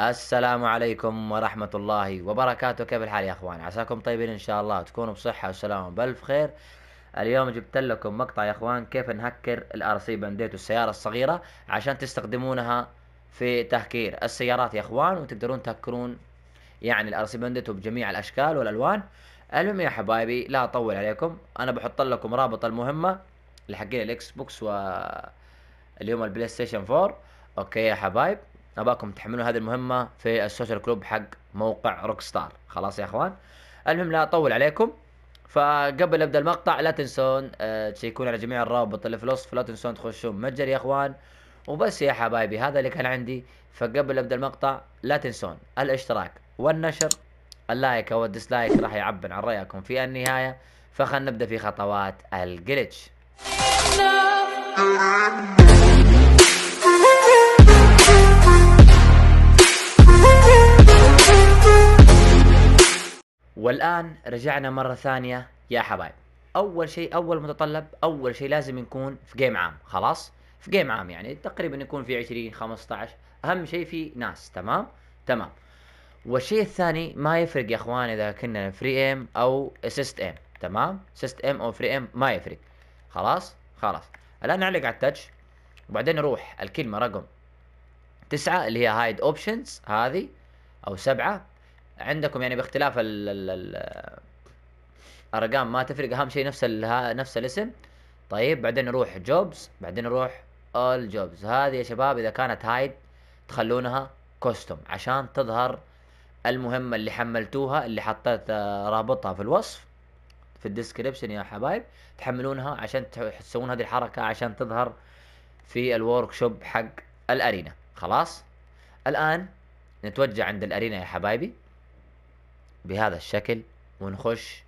السلام عليكم ورحمة الله وبركاته كيف الحال يا اخوان عساكم طيبين ان شاء الله تكونوا بصحة وسلامة بألف خير اليوم جبت لكم مقطع يا اخوان كيف نهكر الار سي السيارة الصغيرة عشان تستخدمونها في تهكير السيارات يا اخوان وتقدرون تهكرون يعني الار سي بجميع الاشكال والالوان المهم يا حبايبي لا اطول عليكم انا بحط لكم رابط المهمة لحقين الاكس بوكس و اللي هم البلاي ستيشن 4 اوكي يا حبايب نباكم تحملون هذه المهمه في السوشيال كلوب حق موقع روك ستار خلاص يا اخوان المهم لا اطول عليكم فقبل ابدا المقطع لا تنسون آه، تشيكون على جميع الروابط اللي في الوصف لا تنسون تخشون متجر يا اخوان وبس يا حبايبي هذا اللي كان عندي فقبل ابدا المقطع لا تنسون الاشتراك والنشر اللايك او الديسلايك راح يعبر عن رايكم في النهايه فخلنا نبدا في خطوات الجلتش والآن رجعنا مرة ثانية يا حبايب أول شيء أول متطلب أول شيء لازم نكون في جيم عام خلاص في جيم عام يعني تقريبا يكون في 20 15 أهم شيء في ناس تمام تمام والشيء الثاني ما يفرق يا اخوان اذا كنا فري ايم او اسيست ام تمام اسيست ام او فري ايم ما يفرق خلاص خلاص الان نعلق على التاتش وبعدين نروح الكلمه رقم تسعة اللي هي هايد اوبشنز هذه او سبعة عندكم يعني باختلاف ال ال الارقام ما تفرق اهم شيء نفس نفس الاسم طيب بعدين نروح جوبز بعدين نروح اول جوبز هذه يا شباب اذا كانت هايد تخلونها كوستوم عشان تظهر المهمه اللي حملتوها اللي حطيت آه، رابطها في الوصف في الديسكربشن يا حبايب تحملونها عشان تسوون هذه الحركه عشان تظهر في الورك شوب حق الارينا خلاص الان نتوجه عند الارينا يا حبايبي بهذا الشكل ونخش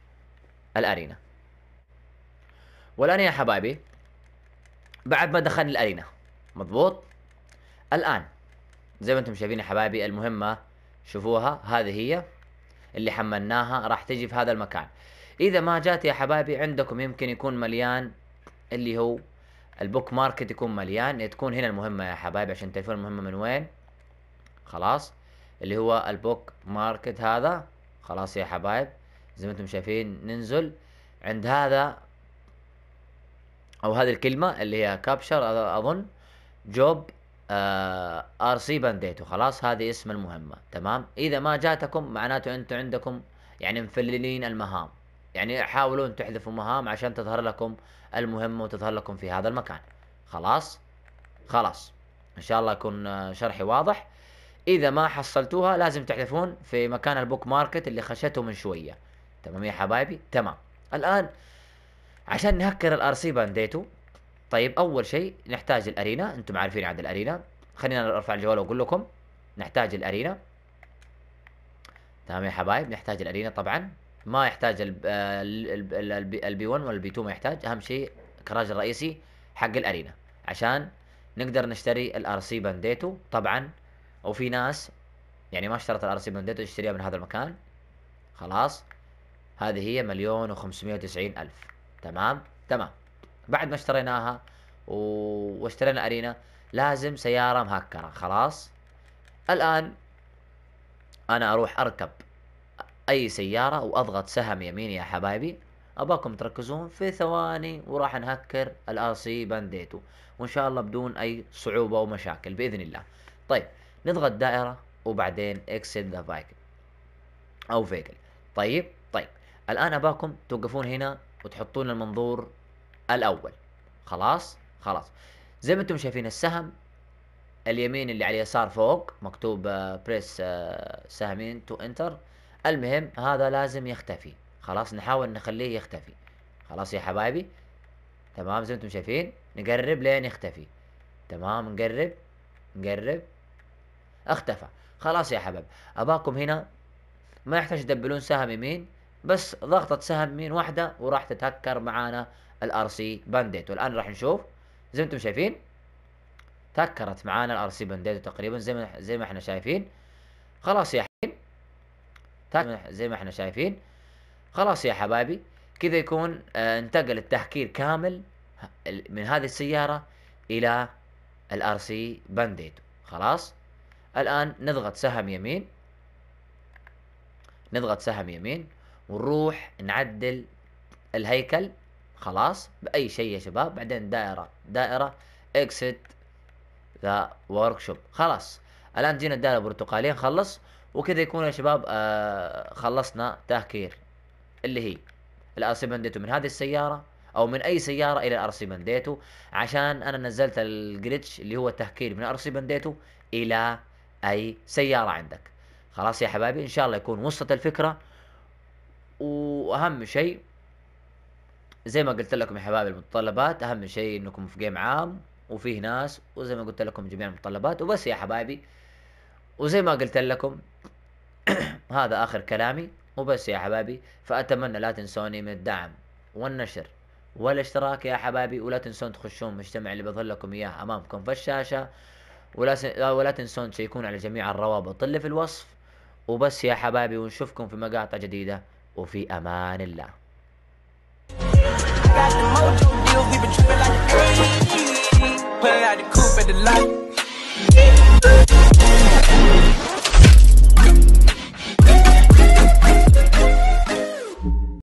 الارينا والان يا حبايبي بعد ما دخلنا الارينا مضبوط الان زي ما انتم شايفين يا حبايبي المهمه شوفوها هذه هي اللي حملناها راح تجي في هذا المكان اذا ما جات يا حبايبي عندكم يمكن يكون مليان اللي هو البوك ماركت يكون مليان تكون هنا المهمه يا حبايبي عشان تعرفون المهمه من وين خلاص اللي هو البوك ماركت هذا خلاص يا حبايب زي ما انتم شايفين ننزل عند هذا او هذه الكلمه اللي هي كابشر اظن جوب ار سي بانديتو خلاص هذه اسم المهمه تمام اذا ما جاتكم معناته انتم عندكم يعني مفللين المهام يعني حاولوا ان تحذفوا مهام عشان تظهر لكم المهمه وتظهر لكم في هذا المكان خلاص خلاص ان شاء الله يكون آه، شرحي واضح اذا ما حصلتوها لازم تحذفون في مكان البوك ماركت اللي خشيته من شويه تمام يا حبايبي تمام الان عشان نهكر الار سي بانديتو طيب اول شيء نحتاج الارينا انتم عارفين عن الارينا خلينا ارفع الجوال واقول لكم نحتاج الارينا تمام يا حبايب نحتاج الارينا طبعا ما يحتاج البي 1 ولا البي 2 ما يحتاج اهم شيء كراج الرئيسي حق الارينا عشان نقدر نشتري الار سي بانديتو طبعا او في ناس يعني ما اشترت الار سي بنديت تشتريها من هذا المكان خلاص هذه هي مليون و وتسعين ألف تمام تمام بعد ما اشتريناها و... واشترينا أرينا لازم سيارة مهكرة خلاص الآن أنا أروح أركب أي سيارة وأضغط سهم يمين يا حبايبي أباكم تركزون في ثواني وراح نهكر الآر سي بانديتو وإن شاء الله بدون أي صعوبة ومشاكل بإذن الله طيب نضغط دائرة وبعدين اكسد ذا فايكل او فيكل طيب طيب الان اباكم توقفون هنا وتحطون المنظور الاول خلاص خلاص زي ما انتم شايفين السهم اليمين اللي على اليسار فوق مكتوب بريس آه، آه، سهمين تو انتر المهم هذا لازم يختفي خلاص نحاول نخليه يختفي خلاص يا حبايبي تمام زي ما انتم شايفين نقرب لين يختفي تمام نقرب نقرب اختفى خلاص يا حبايب اباكم هنا ما يحتاج تدبلون سهم يمين بس ضغطة سهم يمين واحدة وراح تتهكر معانا الار سي بانديت والان راح نشوف زي ما انتم شايفين تهكرت معانا الار سي بانديت تقريبا زي ما زي ما احنا شايفين خلاص يا حين زي ما احنا شايفين خلاص يا حبايبي كذا يكون آه، انتقل التهكير كامل من هذه السيارة الى الار سي بانديت خلاص الآن نضغط سهم يمين نضغط سهم يمين ونروح نعدل الهيكل خلاص بأي شيء يا شباب بعدين دائرة دائرة اكسد ذا شوب خلاص الآن جينا الدائرة البرتقالية نخلص وكذا يكون يا شباب آه خلصنا تهكير اللي هي الارسيمنديتو من هذه السيارة او من اي سيارة الى الارسيمنديتو عشان انا نزلت الجلتش اللي هو التهكير من ارسيمنديتو الى اي سياره عندك خلاص يا حبايبي ان شاء الله يكون وصلت الفكره واهم شيء زي ما قلت لكم يا حبايبي المتطلبات اهم شيء انكم في جيم عام وفيه ناس وزي ما قلت لكم جميع المتطلبات وبس يا حبايبي وزي ما قلت لكم هذا اخر كلامي وبس يا حبايبي فاتمنى لا تنسوني من الدعم والنشر والاشتراك يا حبايبي ولا تنسون تخشون مجتمع اللي بظلكم لكم اياه امامكم في الشاشه ولا ولا تنسون تشيكون على جميع الروابط اللي في الوصف وبس يا حبايبي ونشوفكم في مقاطع جديدة وفي أمان الله